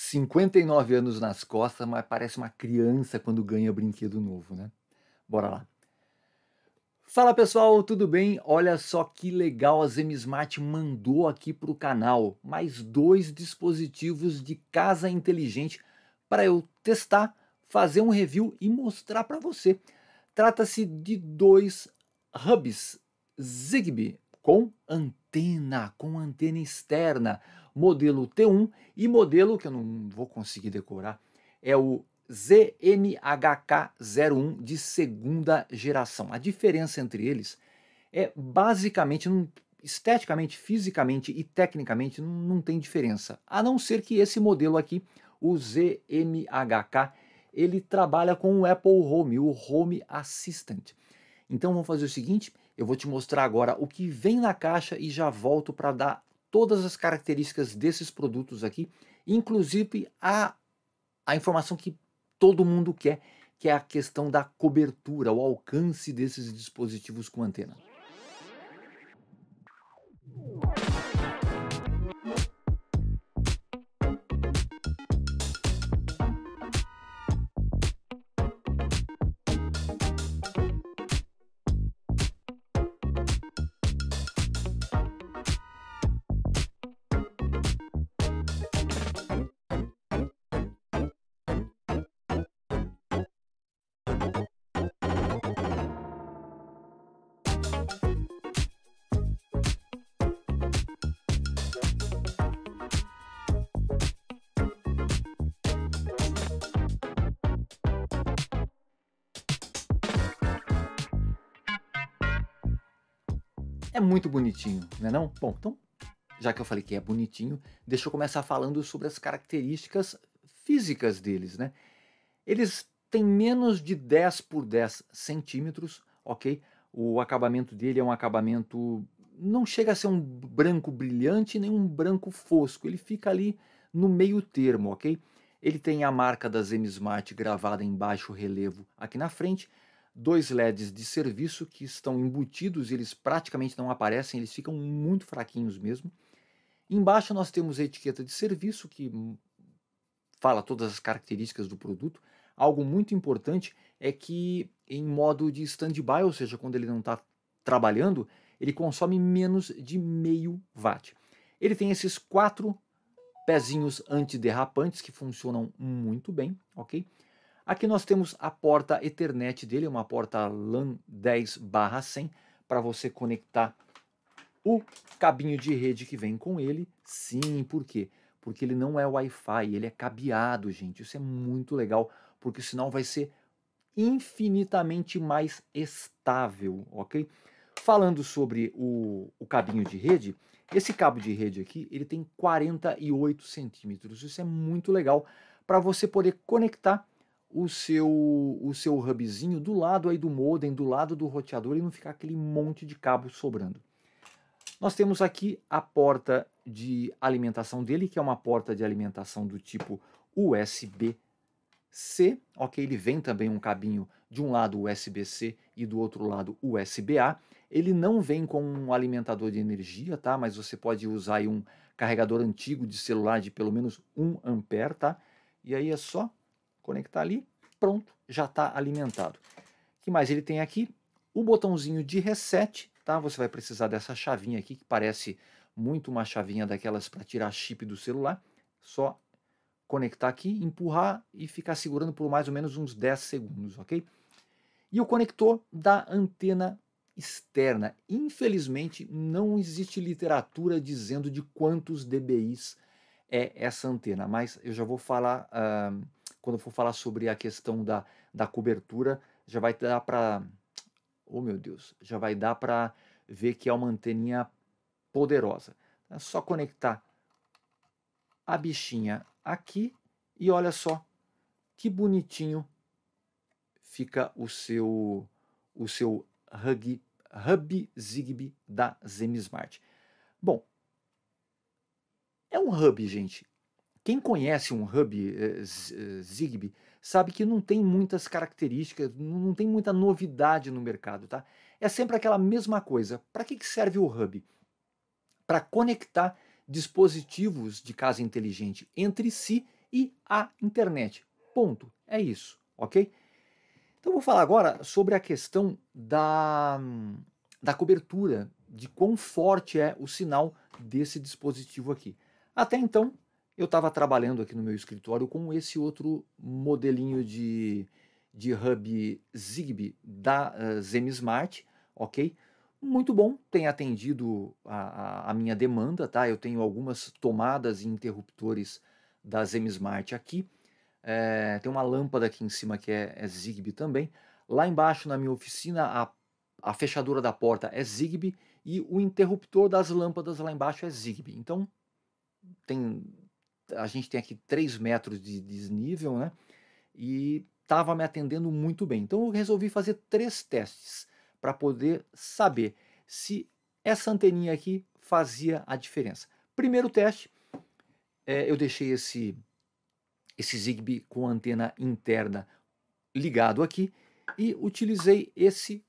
59 anos nas costas, mas parece uma criança quando ganha brinquedo novo, né? Bora lá. Fala pessoal, tudo bem? Olha só que legal a Zemismart mandou aqui para o canal mais dois dispositivos de casa inteligente para eu testar, fazer um review e mostrar para você. Trata-se de dois hubs Zigbee com antena antena com antena externa, modelo T1 e modelo que eu não vou conseguir decorar, é o ZMHK01 de segunda geração. A diferença entre eles é basicamente, esteticamente, fisicamente e tecnicamente não tem diferença, a não ser que esse modelo aqui, o ZMHK, ele trabalha com o Apple Home, o Home Assistant. Então vamos fazer o seguinte, eu vou te mostrar agora o que vem na caixa e já volto para dar todas as características desses produtos aqui, inclusive a, a informação que todo mundo quer, que é a questão da cobertura, o alcance desses dispositivos com antena. É muito bonitinho, né não, Bom, então, já que eu falei que é bonitinho, deixa eu começar falando sobre as características físicas deles, né? Eles têm menos de 10 por 10 centímetros, ok? O acabamento dele é um acabamento. Não chega a ser um branco brilhante nem um branco fosco. Ele fica ali no meio termo, ok? Ele tem a marca da Zemismart gravada em baixo relevo aqui na frente, dois LEDs de serviço que estão embutidos, eles praticamente não aparecem, eles ficam muito fraquinhos mesmo. Embaixo nós temos a etiqueta de serviço que fala todas as características do produto. Algo muito importante é que em modo de standby, ou seja, quando ele não está trabalhando, ele consome menos de meio watt. Ele tem esses quatro pezinhos antiderrapantes que funcionam muito bem, ok? Aqui nós temos a porta Ethernet dele, uma porta LAN 10 barra 100, para você conectar o cabinho de rede que vem com ele. Sim, por quê? Porque ele não é Wi-Fi, ele é cabeado, gente. Isso é muito legal, porque o sinal vai ser infinitamente mais estável, ok? Falando sobre o, o cabinho de rede, esse cabo de rede aqui, ele tem 48 centímetros. Isso é muito legal para você poder conectar o seu o seu hubzinho do lado aí do modem, do lado do roteador e não ficar aquele monte de cabo sobrando. Nós temos aqui a porta de alimentação dele, que é uma porta de alimentação do tipo USB-C. Ok, ele vem também um cabinho de um lado USB-C e do outro lado USB-A. Ele não vem com um alimentador de energia, tá? Mas você pode usar um carregador antigo de celular de pelo menos 1 ampere, tá? E aí é só conectar ali, pronto, já está alimentado. O que mais ele tem aqui? O botãozinho de reset, tá? Você vai precisar dessa chavinha aqui, que parece muito uma chavinha daquelas para tirar chip do celular. Só conectar aqui, empurrar e ficar segurando por mais ou menos uns 10 segundos, ok? E o conector da antena externa. Infelizmente, não existe literatura dizendo de quantos dBis é essa antena, mas eu já vou falar... Uh, quando for falar sobre a questão da, da cobertura, já vai dar para. Oh meu Deus! Já vai dar para ver que é uma anteninha poderosa. É só conectar a bichinha aqui e olha só que bonitinho fica o seu o seu hug, hub Zigbee da Zemismart. Bom, é um hub, gente. Quem conhece um hub eh, eh, Zigbee sabe que não tem muitas características, não tem muita novidade no mercado, tá? É sempre aquela mesma coisa. Para que, que serve o hub? Para conectar dispositivos de casa inteligente entre si e a internet. Ponto. É isso, ok? Então vou falar agora sobre a questão da, da cobertura, de quão forte é o sinal desse dispositivo aqui. Até então, eu estava trabalhando aqui no meu escritório com esse outro modelinho de, de hub Zigbee da uh, ok? Muito bom, tem atendido a, a, minha demanda, tá? Eu tenho algumas tomadas e interruptores da Zemismart aqui. É, tem uma lâmpada aqui em cima que é, é Zigbee também. Lá embaixo na minha oficina, a, a fechadura da porta é Zigbee e o interruptor das lâmpadas lá embaixo é Zigbee. Então, tem a gente tem aqui 3 metros de desnível, né? E estava me atendendo muito bem. Então eu resolvi fazer três testes para poder saber se essa anteninha aqui fazia a diferença. Primeiro teste, é, eu deixei esse, esse Zigbee com a antena interna ligado aqui e utilizei esse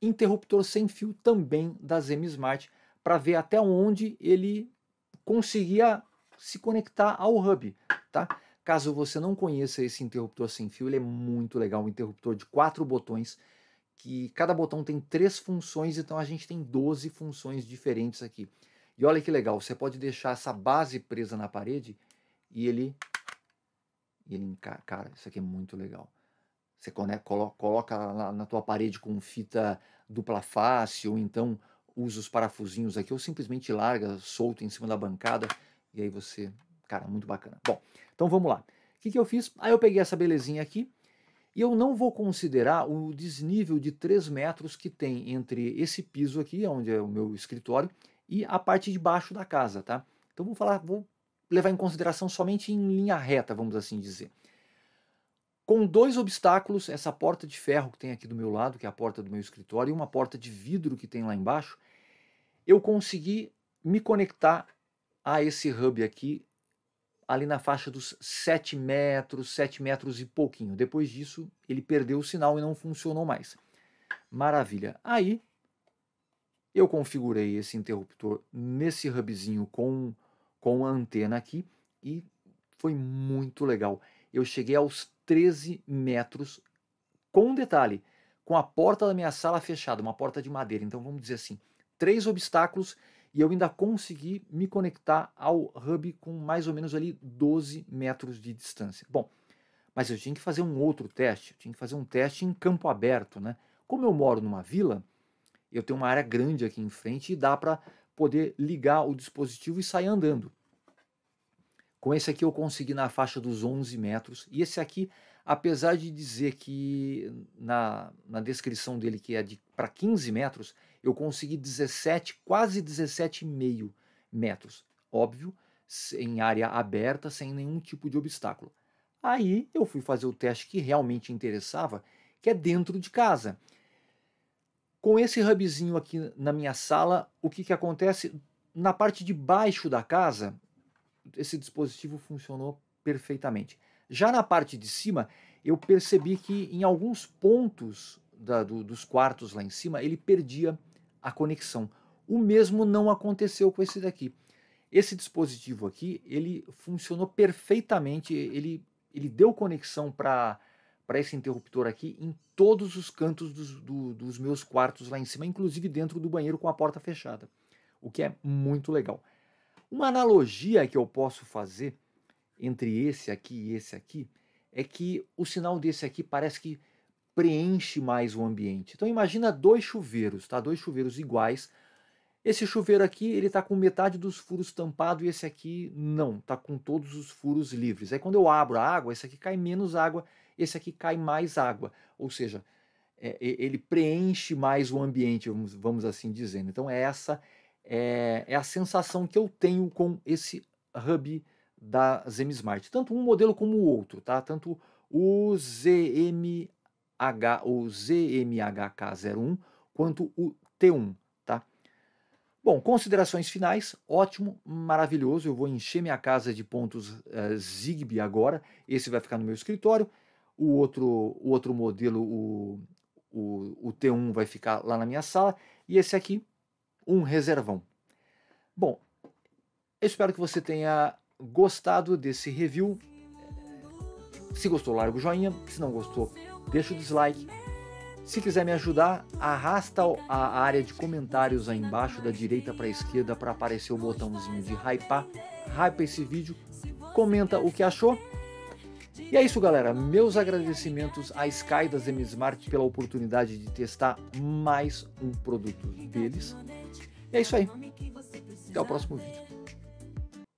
interruptor sem fio também da Zemismart Smart para ver até onde ele conseguia se conectar ao hub, tá? Caso você não conheça esse interruptor sem fio, ele é muito legal, um interruptor de quatro botões, que cada botão tem três funções, então a gente tem 12 funções diferentes aqui. E olha que legal, você pode deixar essa base presa na parede e ele ele encara. Cara, isso aqui é muito legal. Você conecta, coloca na, na tua parede com fita dupla face ou então usa os parafusinhos aqui ou simplesmente larga solto em cima da bancada. E aí você, cara, muito bacana. Bom, então vamos lá. O que, que eu fiz? Aí eu peguei essa belezinha aqui e eu não vou considerar o desnível de 3 metros que tem entre esse piso aqui, onde é o meu escritório, e a parte de baixo da casa, tá? Então vou falar, vou levar em consideração somente em linha reta, vamos assim dizer. Com dois obstáculos, essa porta de ferro que tem aqui do meu lado, que é a porta do meu escritório, e uma porta de vidro que tem lá embaixo, eu consegui me conectar a ah, esse hub aqui ali na faixa dos 7 metros, 7 metros e pouquinho. Depois disso, ele perdeu o sinal e não funcionou mais. Maravilha. Aí, eu configurei esse interruptor nesse hubzinho com, com a antena aqui e foi muito legal. Eu cheguei aos 13 metros, com um detalhe, com a porta da minha sala fechada, uma porta de madeira. Então, vamos dizer assim, três obstáculos e eu ainda consegui me conectar ao hub com mais ou menos ali 12 metros de distância. Bom, mas eu tinha que fazer um outro teste, eu tinha que fazer um teste em campo aberto, né? Como eu moro numa vila, eu tenho uma área grande aqui em frente e dá para poder ligar o dispositivo e sair andando. Com esse aqui eu consegui na faixa dos 11 metros. E esse aqui, apesar de dizer que na, na descrição dele que é de para 15 metros, eu consegui 17, quase 17,5 metros. Óbvio, em área aberta, sem nenhum tipo de obstáculo. Aí eu fui fazer o teste que realmente interessava, que é dentro de casa. Com esse hubzinho aqui na minha sala, o que, que acontece? Na parte de baixo da casa, esse dispositivo funcionou perfeitamente. Já na parte de cima, eu percebi que em alguns pontos da, do, dos quartos lá em cima, ele perdia a conexão. O mesmo não aconteceu com esse daqui. Esse dispositivo aqui, ele funcionou perfeitamente, ele, ele deu conexão para esse interruptor aqui em todos os cantos dos, do, dos meus quartos lá em cima, inclusive dentro do banheiro com a porta fechada, o que é muito legal. Uma analogia que eu posso fazer entre esse aqui e esse aqui é que o sinal desse aqui parece que preenche mais o ambiente. Então imagina dois chuveiros, tá? Dois chuveiros iguais. Esse chuveiro aqui, ele tá com metade dos furos tampado e esse aqui não, tá com todos os furos livres. Aí quando eu abro a água, esse aqui cai menos água, esse aqui cai mais água. Ou seja, é, ele preenche mais o ambiente, vamos, vamos assim dizendo. Então é essa é, é, a sensação que eu tenho com esse hub da ZM Smart. Tanto um modelo como o outro, tá? Tanto o ZM H ZMHK01 quanto o T1, tá? Bom, considerações finais, ótimo, maravilhoso. Eu vou encher minha casa de pontos uh, Zigbee agora. Esse vai ficar no meu escritório. O outro, o outro modelo, o, o, o T1, vai ficar lá na minha sala. E esse aqui, um reservão. Bom, eu espero que você tenha gostado desse review. Se gostou, larga o joinha. Se não gostou, deixa o dislike. Se quiser me ajudar, arrasta a área de comentários aí embaixo, da direita para a esquerda, para aparecer o botãozinho de hypar. Hypa esse vídeo, comenta o que achou. E é isso, galera. Meus agradecimentos à Sky da M Smart pela oportunidade de testar mais um produto deles. E é isso aí. Até o próximo vídeo.